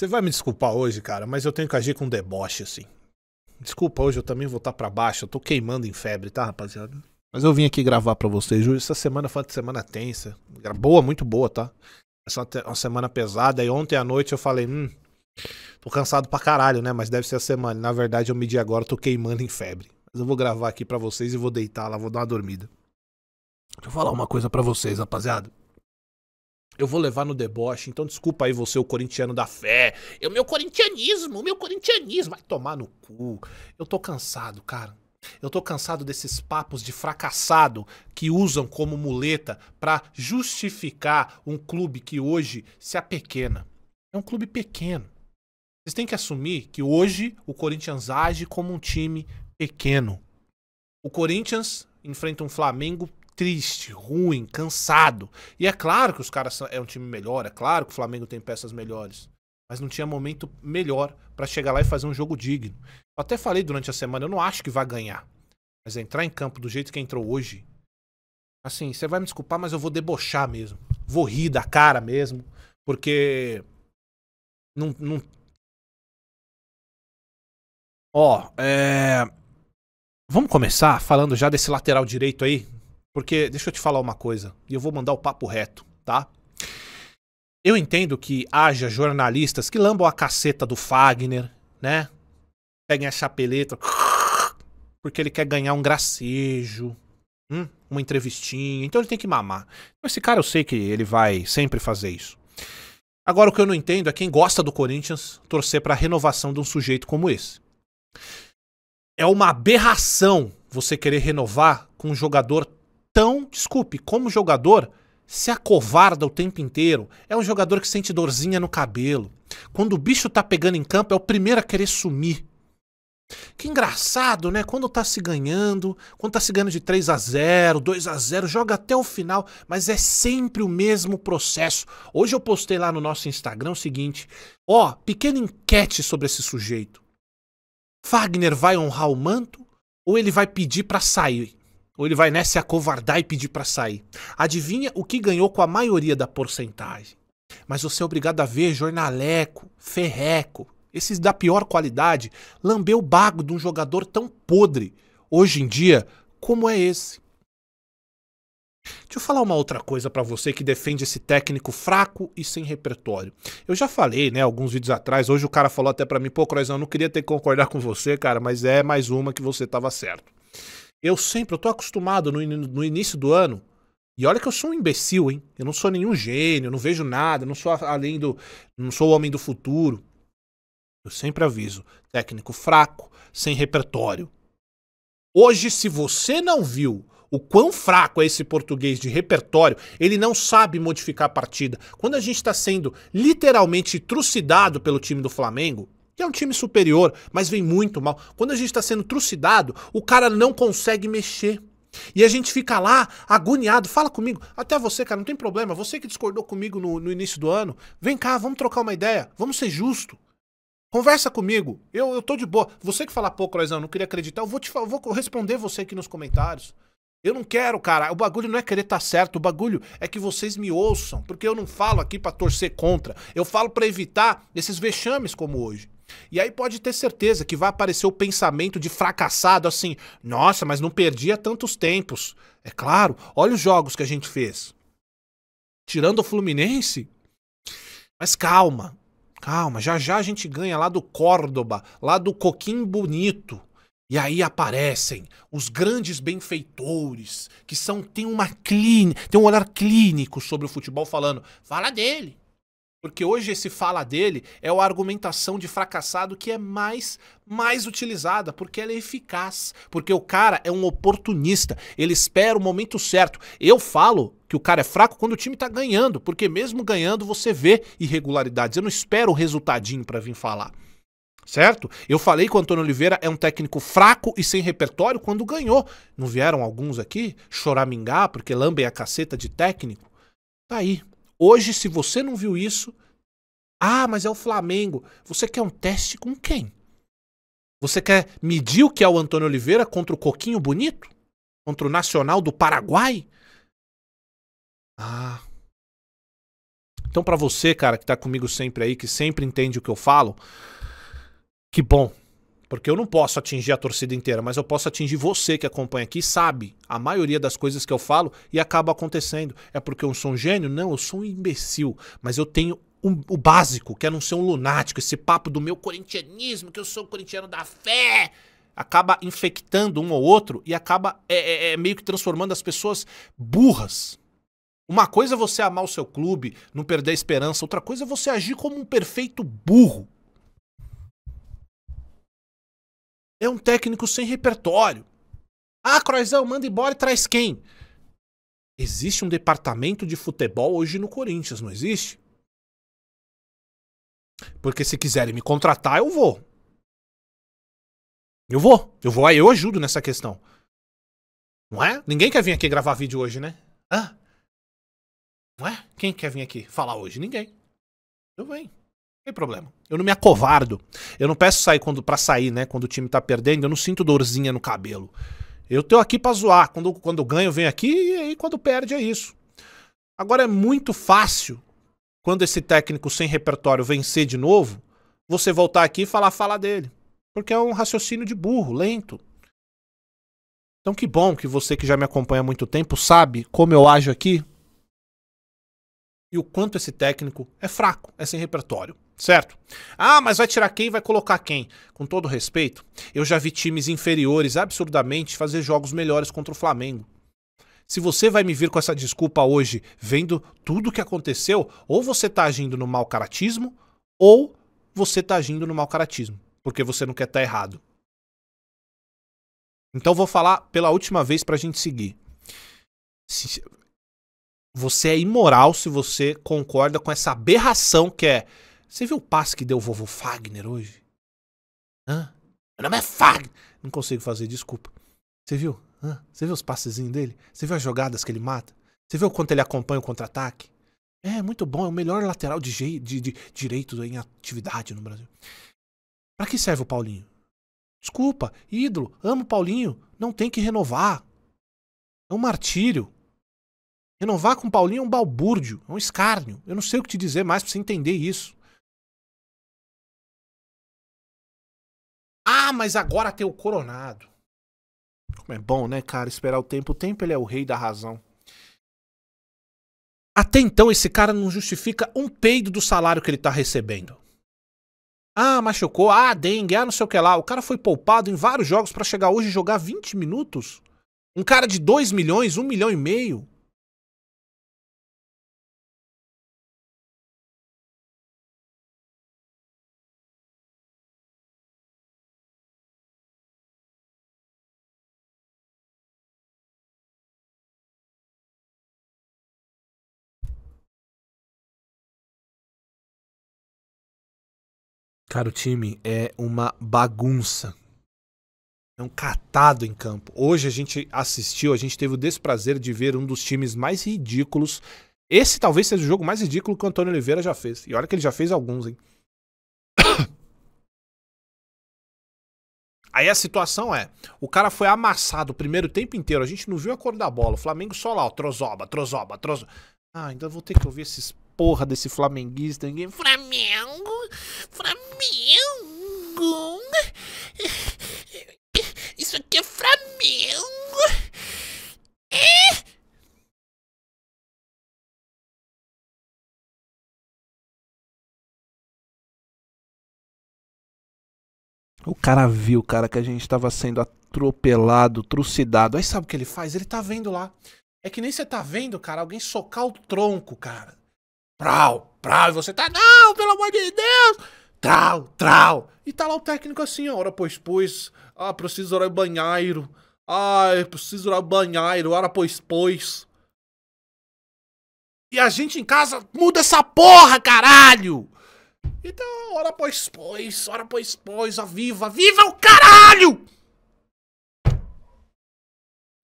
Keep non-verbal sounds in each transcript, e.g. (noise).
Você vai me desculpar hoje, cara, mas eu tenho que agir com deboche, assim. Desculpa, hoje eu também vou estar tá pra baixo. Eu tô queimando em febre, tá, rapaziada? Mas eu vim aqui gravar para vocês, Júlio. Essa semana foi uma semana tensa. Boa, muito boa, tá? Essa é uma semana pesada. E ontem à noite eu falei, hum, tô cansado pra caralho, né? Mas deve ser a semana. Na verdade, eu medi agora, tô queimando em febre. Mas eu vou gravar aqui para vocês e vou deitar lá, vou dar uma dormida. Deixa eu falar uma coisa para vocês, rapaziada eu vou levar no deboche. Então desculpa aí você, o corintiano da fé. O meu corintianismo, o meu corintianismo. Vai tomar no cu. Eu tô cansado, cara. Eu tô cansado desses papos de fracassado que usam como muleta para justificar um clube que hoje se apequena. É um clube pequeno. Vocês têm que assumir que hoje o Corinthians age como um time pequeno. O Corinthians enfrenta um Flamengo triste, ruim, cansado. E é claro que os caras é um time melhor, é claro que o Flamengo tem peças melhores. Mas não tinha momento melhor para chegar lá e fazer um jogo digno. Eu até falei durante a semana, eu não acho que vai ganhar. Mas entrar em campo do jeito que entrou hoje, assim, você vai me desculpar, mas eu vou debochar mesmo. Vou rir da cara mesmo. Porque. Não. não... Ó, é. Vamos começar falando já desse lateral direito aí, porque deixa eu te falar uma coisa, e eu vou mandar o papo reto, tá? Eu entendo que haja jornalistas que lambam a caceta do Fagner, né? Peguem a chapeleta porque ele quer ganhar um gracejo, hum? uma entrevistinha, então ele tem que mamar. Então, esse cara eu sei que ele vai sempre fazer isso. Agora o que eu não entendo é quem gosta do Corinthians torcer para a renovação de um sujeito como esse. É uma aberração você querer renovar com um jogador então, desculpe, como jogador, se acovarda o tempo inteiro. É um jogador que sente dorzinha no cabelo. Quando o bicho tá pegando em campo, é o primeiro a querer sumir. Que engraçado, né? Quando tá se ganhando, quando tá se ganhando de 3 a 0, 2 a 0, joga até o final, mas é sempre o mesmo processo. Hoje eu postei lá no nosso Instagram o seguinte: ó, pequena enquete sobre esse sujeito. Fagner vai honrar o manto ou ele vai pedir para sair? Ou ele vai, né, se acovardar e pedir para sair. Adivinha o que ganhou com a maioria da porcentagem. Mas você é obrigado a ver jornaleco, ferreco, esses da pior qualidade, lamber o bago de um jogador tão podre, hoje em dia, como é esse. Deixa eu falar uma outra coisa para você que defende esse técnico fraco e sem repertório. Eu já falei, né, alguns vídeos atrás, hoje o cara falou até para mim, pô, Croizão, eu não queria ter que concordar com você, cara, mas é mais uma que você tava certo. Eu sempre, eu tô acostumado no, no início do ano. E olha que eu sou um imbecil, hein? Eu não sou nenhum gênio, não vejo nada, não sou além do. não sou o homem do futuro. Eu sempre aviso, técnico fraco, sem repertório. Hoje, se você não viu o quão fraco é esse português de repertório, ele não sabe modificar a partida. Quando a gente está sendo literalmente trucidado pelo time do Flamengo, é um time superior, mas vem muito mal. Quando a gente está sendo trucidado, o cara não consegue mexer. E a gente fica lá agoniado. Fala comigo, até você, cara, não tem problema. Você que discordou comigo no, no início do ano, vem cá, vamos trocar uma ideia, vamos ser justo. Conversa comigo, eu, eu tô de boa. Você que fala pouco, Loisão, não queria acreditar, eu vou, te, eu vou responder você aqui nos comentários. Eu não quero, cara. O bagulho não é querer estar tá certo. O bagulho é que vocês me ouçam. Porque eu não falo aqui para torcer contra. Eu falo para evitar esses vexames como hoje. E aí pode ter certeza que vai aparecer o pensamento de fracassado assim: nossa, mas não perdia tantos tempos. É claro, olha os jogos que a gente fez. Tirando o Fluminense. Mas calma, calma, já já a gente ganha lá do Córdoba, lá do Coquim Bonito. E aí aparecem os grandes benfeitores que são têm uma clínica, tem um olhar clínico sobre o futebol falando: "Fala dele, porque hoje esse fala dele é a argumentação de fracassado que é mais mais utilizada, porque ela é eficaz, porque o cara é um oportunista, ele espera o momento certo. Eu falo que o cara é fraco quando o time tá ganhando, porque mesmo ganhando você vê irregularidades. Eu não espero o resultadinho para vir falar. Certo? Eu falei que o Antônio Oliveira é um técnico fraco e sem repertório quando ganhou. Não vieram alguns aqui choramingar porque lambem a caceta de técnico? Tá aí, Hoje, se você não viu isso, ah, mas é o Flamengo. Você quer um teste com quem? Você quer medir o que é o Antônio Oliveira contra o Coquinho Bonito? Contra o Nacional do Paraguai? Ah. Então, para você, cara, que tá comigo sempre aí, que sempre entende o que eu falo, que bom. Porque eu não posso atingir a torcida inteira, mas eu posso atingir você que acompanha aqui, sabe a maioria das coisas que eu falo e acaba acontecendo. É porque eu sou um gênio? Não, eu sou um imbecil, mas eu tenho um, o básico, que é não ser um lunático, esse papo do meu corintianismo, que eu sou corintiano da fé acaba infectando um ou outro e acaba é, é, é, meio que transformando as pessoas burras. Uma coisa é você amar o seu clube, não perder a esperança, outra coisa é você agir como um perfeito burro. É um técnico sem repertório. Ah, Croizão, manda embora e traz quem? Existe um departamento de futebol hoje no Corinthians, não existe? Porque se quiserem me contratar, eu vou. Eu vou. Eu vou aí, eu ajudo nessa questão. Não é? Ninguém quer vir aqui gravar vídeo hoje, né? Hã? Não é? Quem quer vir aqui falar hoje? Ninguém. Eu venho tem problema. Eu não me acovardo. Eu não peço sair quando para sair, né? Quando o time tá perdendo, eu não sinto dorzinha no cabelo. Eu tô aqui pra zoar. Quando, quando ganho, vem aqui e aí quando perde é isso. Agora é muito fácil, quando esse técnico sem repertório vencer de novo, você voltar aqui e falar fala dele. Porque é um raciocínio de burro, lento. Então que bom que você que já me acompanha há muito tempo sabe como eu ajo aqui e o quanto esse técnico é fraco, é sem repertório certo? Ah, mas vai tirar quem vai colocar quem? Com todo respeito, eu já vi times inferiores absurdamente fazer jogos melhores contra o Flamengo. Se você vai me vir com essa desculpa hoje, vendo tudo o que aconteceu, ou você está agindo no mau caratismo, ou você está agindo no mau caratismo, porque você não quer estar tá errado. Então vou falar pela última vez para gente seguir. Você é imoral se você concorda com essa aberração que é você viu o passe que deu o vovô Fagner hoje? Hã? Meu nome é Fagner! Não consigo fazer, desculpa. Você viu? Hã? Você viu os passezinhos dele? Você viu as jogadas que ele mata? Você viu o quanto ele acompanha o contra-ataque? É, muito bom. É o melhor lateral de, de, de direito em atividade no Brasil. Para que serve o Paulinho? Desculpa, ídolo, amo o Paulinho. Não tem que renovar. É um martírio. Renovar com o Paulinho é um balbúrdio, é um escárnio. Eu não sei o que te dizer mais pra você entender isso. Ah, mas agora tem o coronado. Como é bom, né, cara? Esperar o tempo. O tempo ele é o rei da razão. Até então, esse cara não justifica um peido do salário que ele tá recebendo. Ah, machucou. Ah, dengue. Ah, não sei o que lá. O cara foi poupado em vários jogos para chegar hoje e jogar 20 minutos. Um cara de 2 milhões, 1 milhão e meio. Cara, o time é uma bagunça. É um catado em campo. Hoje a gente assistiu, a gente teve o desprazer de ver um dos times mais ridículos. Esse talvez seja o jogo mais ridículo que o Antônio Oliveira já fez. E olha que ele já fez alguns, hein? Aí a situação é, o cara foi amassado o primeiro tempo inteiro, a gente não viu a cor da bola. O Flamengo só lá, ó, trozoba, trozoba, trozoba. Ah, ainda vou ter que ouvir esses porra desse flamenguista. Ninguém... Flamengo? Flamengo? (laughs) Isso aqui é Flamengo? É? O cara viu, cara, que a gente tava sendo atropelado, trucidado. Aí sabe o que ele faz? Ele tá vendo lá. É que nem você tá vendo, cara, alguém socar o tronco, cara. Prau, prau. E você tá, não, pelo amor de Deus. Trau, trau. E tá lá o técnico assim, ora, pois, pois. Ah, preciso orar banheiro. Ah, preciso orar banheiro. Ora, pois, pois. E a gente em casa muda essa porra, caralho! Então, ora pois pois, ora pois pois, a viva, viva o caralho!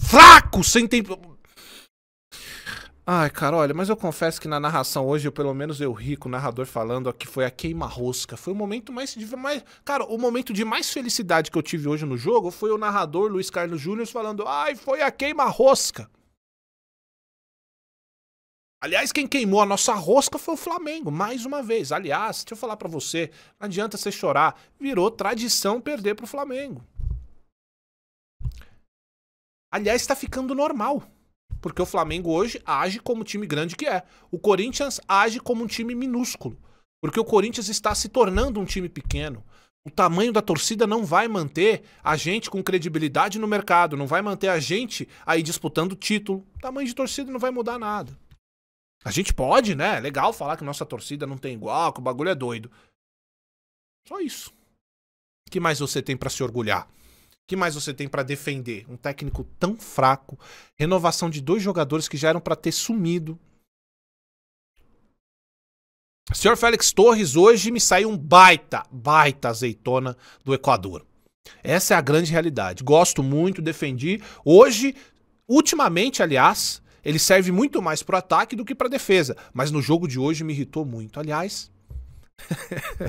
Fraco, sem tempo. Ai, cara, olha, mas eu confesso que na narração hoje, eu, pelo menos eu rico, narrador falando, que foi a queima-rosca. Foi o momento mais, mais. Cara, o momento de mais felicidade que eu tive hoje no jogo foi o narrador Luiz Carlos Júnior falando: ai, foi a queima-rosca. Aliás, quem queimou a nossa rosca foi o Flamengo, mais uma vez. Aliás, deixa eu falar para você, não adianta você chorar, virou tradição perder pro Flamengo. Aliás, tá ficando normal. Porque o Flamengo hoje age como o time grande que é. O Corinthians age como um time minúsculo. Porque o Corinthians está se tornando um time pequeno. O tamanho da torcida não vai manter a gente com credibilidade no mercado, não vai manter a gente aí disputando título. O tamanho de torcida não vai mudar nada. A gente pode, né? É legal falar que nossa torcida não tem igual, que o bagulho é doido. Só isso. O que mais você tem para se orgulhar? que mais você tem para defender? Um técnico tão fraco, renovação de dois jogadores que já eram para ter sumido. Senhor Félix Torres, hoje me saiu um baita, baita azeitona do Equador. Essa é a grande realidade. Gosto muito, defendi. Hoje, ultimamente, aliás, ele serve muito mais para ataque do que para defesa. Mas no jogo de hoje me irritou muito. Aliás. (coughs)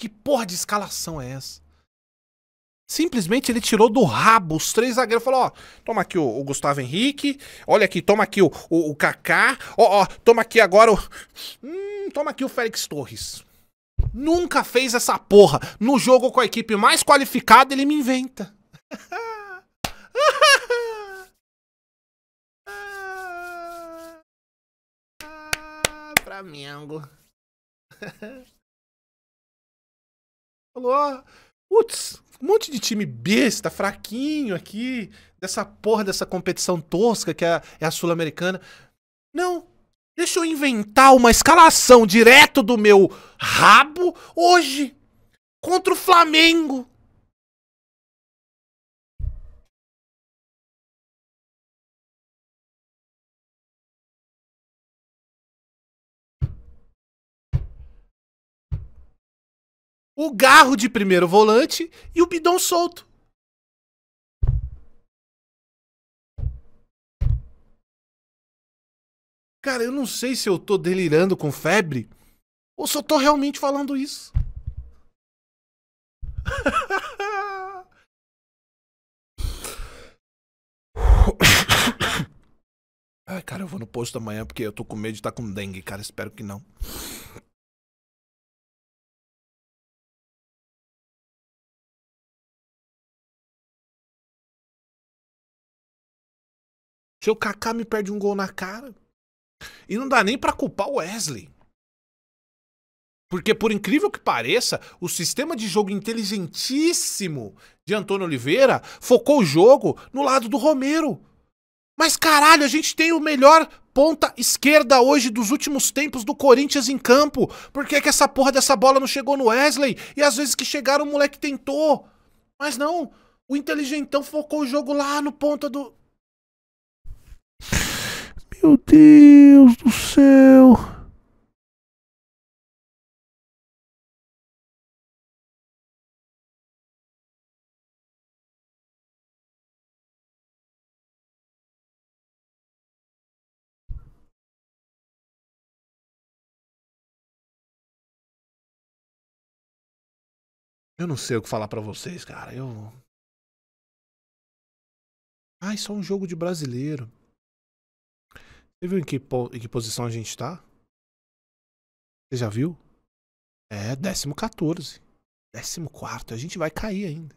que porra de escalação é essa? Simplesmente ele tirou do rabo os três zagueiros. Falou: ó, toma aqui o, o Gustavo Henrique, olha aqui, toma aqui o, o, o Kaká, ó, ó, toma aqui agora o. Hum, toma aqui o Félix Torres. Nunca fez essa porra. No jogo com a equipe mais qualificada, ele me inventa. Flamengo. (laughs) É falou. (laughs) Putz, um monte de time besta, fraquinho aqui, dessa porra dessa competição tosca que é, é a Sul-Americana. Não, deixa eu inventar uma escalação direto do meu rabo hoje contra o Flamengo. o Garro de primeiro volante e o bidão solto. Cara, eu não sei se eu tô delirando com febre ou se eu tô realmente falando isso. (coughs) Ai, cara, eu vou no posto amanhã porque eu tô com medo de estar tá com dengue, cara. Espero que não. Seu Kaká me perde um gol na cara. E não dá nem para culpar o Wesley. Porque, por incrível que pareça, o sistema de jogo inteligentíssimo de Antônio Oliveira focou o jogo no lado do Romero. Mas caralho, a gente tem o melhor ponta esquerda hoje dos últimos tempos do Corinthians em campo. Por que, é que essa porra dessa bola não chegou no Wesley? E às vezes que chegaram, o moleque tentou. Mas não, o inteligentão focou o jogo lá no ponta do. Meu Deus do céu! Eu não sei o que falar para vocês, cara. Eu. Ai, só um jogo de brasileiro. Você viu em que, em que posição a gente tá? Você já viu? É, 14. 14. A gente vai cair ainda.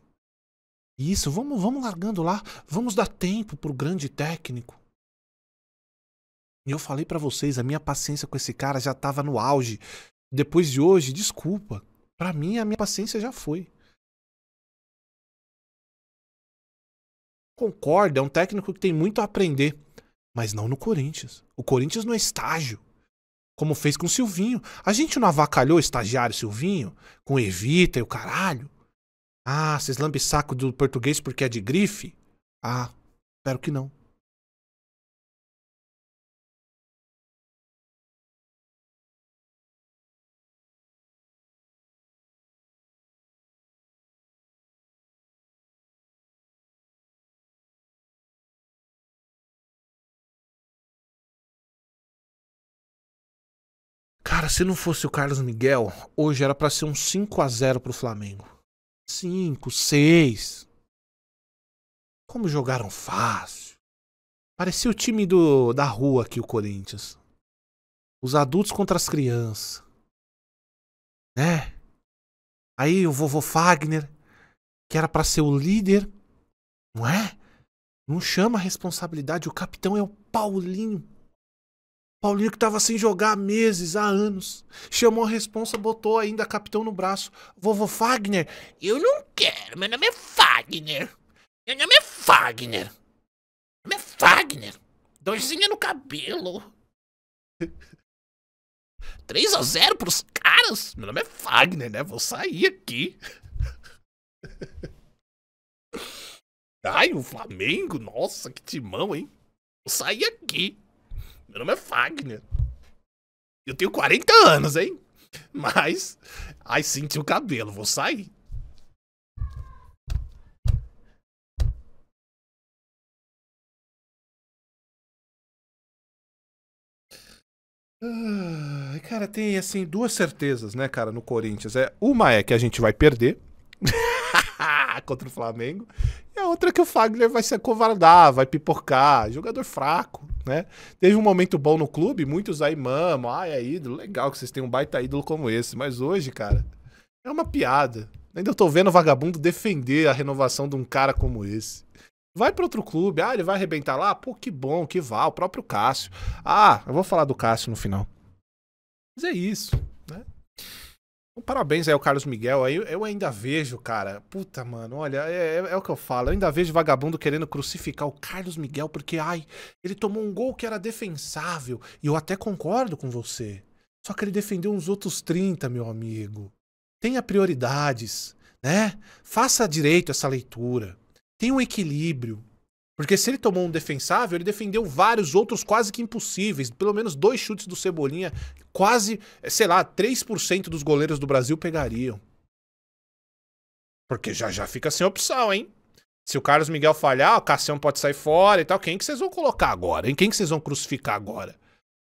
Isso, vamos, vamos largando lá. Vamos dar tempo pro grande técnico. E eu falei para vocês, a minha paciência com esse cara já tava no auge. Depois de hoje, desculpa. Para mim, a minha paciência já foi. Concordo, é um técnico que tem muito a aprender. Mas não no Corinthians. O Corinthians não é estágio. Como fez com o Silvinho. A gente não avacalhou o estagiário Silvinho com Evita e o caralho. Ah, vocês lambem saco do português porque é de grife? Ah, espero que não. se não fosse o Carlos Miguel, hoje era para ser um 5 a 0 pro Flamengo. 5, 6. Como jogaram fácil. Parecia o time do, da rua aqui, o Corinthians. Os adultos contra as crianças. Né? Aí o vovô Fagner, que era para ser o líder, não é? Não chama a responsabilidade, o capitão é o Paulinho. Paulinho que estava sem jogar há meses, há anos. Chamou a responsa, botou ainda capitão no braço. Vovô Fagner? Eu não quero, meu nome é Fagner. Meu nome é Fagner. Meu nome é Fagner. Dorzinha no cabelo. 3 (laughs) a 0 pros caras? Meu nome é Fagner, né? Vou sair aqui. (laughs) Ai, o Flamengo? Nossa, que timão, hein? Vou sair aqui. Meu nome é Fagner. Eu tenho 40 anos, hein? Mas. Ai, senti o cabelo, vou sair. cara, tem assim duas certezas, né, cara, no Corinthians. É, uma é que a gente vai perder (laughs) contra o Flamengo, e a outra é que o Fagner vai se acovardar, vai pipocar, jogador fraco né? Teve um momento bom no clube, muitos aí mamam, ah, é ídolo, legal que vocês têm um baita ídolo como esse, mas hoje, cara, é uma piada. Ainda eu tô vendo vagabundo defender a renovação de um cara como esse. Vai para outro clube, ah, ele vai arrebentar lá, pô, que bom, que vá, o próprio Cássio. Ah, eu vou falar do Cássio no final. Mas é isso. Um parabéns aí ao Carlos Miguel. Aí eu ainda vejo, cara. Puta, mano, olha, é, é, é, o que eu falo. Eu ainda vejo vagabundo querendo crucificar o Carlos Miguel porque, ai, ele tomou um gol que era defensável. E eu até concordo com você. Só que ele defendeu uns outros 30, meu amigo. Tenha prioridades, né? Faça direito essa leitura. Tenha um equilíbrio. Porque se ele tomou um defensável, ele defendeu vários outros quase que impossíveis. Pelo menos dois chutes do Cebolinha, quase, sei lá, 3% dos goleiros do Brasil pegariam. Porque já já fica sem opção, hein? Se o Carlos Miguel falhar, o Cassião pode sair fora e tal. Quem que vocês vão colocar agora? Em quem que vocês vão crucificar agora?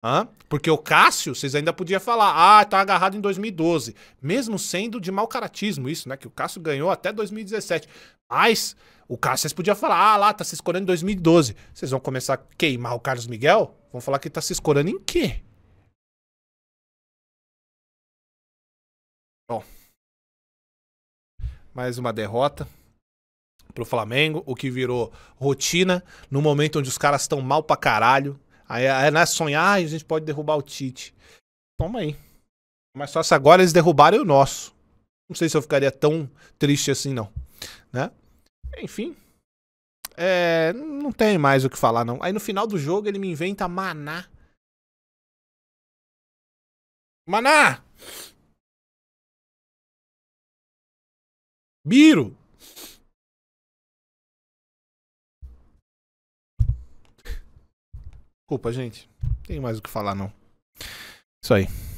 Hã? Porque o Cássio, vocês ainda podiam falar, ah, tá agarrado em 2012. Mesmo sendo de mau caratismo isso, né? Que o Cássio ganhou até 2017. Mas o Cássio podia falar, ah, lá, tá se escorando em 2012. Vocês vão começar a queimar o Carlos Miguel? Vão falar que tá se escorando em quê? Bom. Mais uma derrota pro Flamengo, o que virou rotina no momento onde os caras estão mal pra caralho. Aí, aí não é sonhar, e a gente pode derrubar o Tite. Toma aí. Mas só se agora eles derrubarem o nosso. Não sei se eu ficaria tão triste assim, não. Né? Enfim. É, não tem mais o que falar, não. Aí no final do jogo ele me inventa maná. Maná! Biro! Desculpa, gente. Não tem mais o que falar, não. Isso aí.